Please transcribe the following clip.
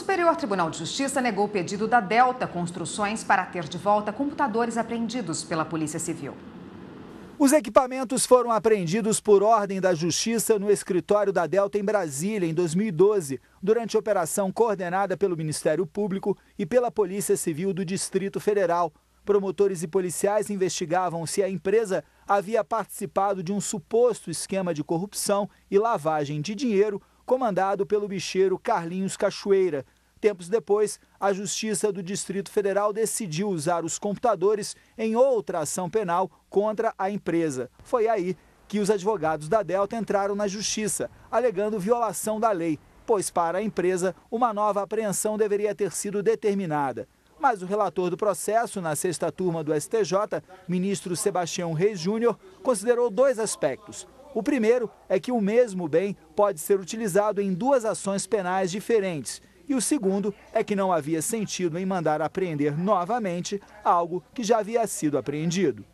Superior Tribunal de Justiça negou o pedido da Delta Construções para ter de volta computadores apreendidos pela Polícia Civil. Os equipamentos foram apreendidos por ordem da Justiça no escritório da Delta em Brasília, em 2012, durante operação coordenada pelo Ministério Público e pela Polícia Civil do Distrito Federal. Promotores e policiais investigavam se a empresa havia participado de um suposto esquema de corrupção e lavagem de dinheiro comandado pelo bicheiro Carlinhos Cachoeira. Tempos depois, a Justiça do Distrito Federal decidiu usar os computadores em outra ação penal contra a empresa. Foi aí que os advogados da Delta entraram na Justiça, alegando violação da lei, pois para a empresa uma nova apreensão deveria ter sido determinada. Mas o relator do processo, na sexta turma do STJ, ministro Sebastião Reis Júnior, considerou dois aspectos. O primeiro é que o mesmo bem pode ser utilizado em duas ações penais diferentes. E o segundo é que não havia sentido em mandar apreender novamente algo que já havia sido apreendido.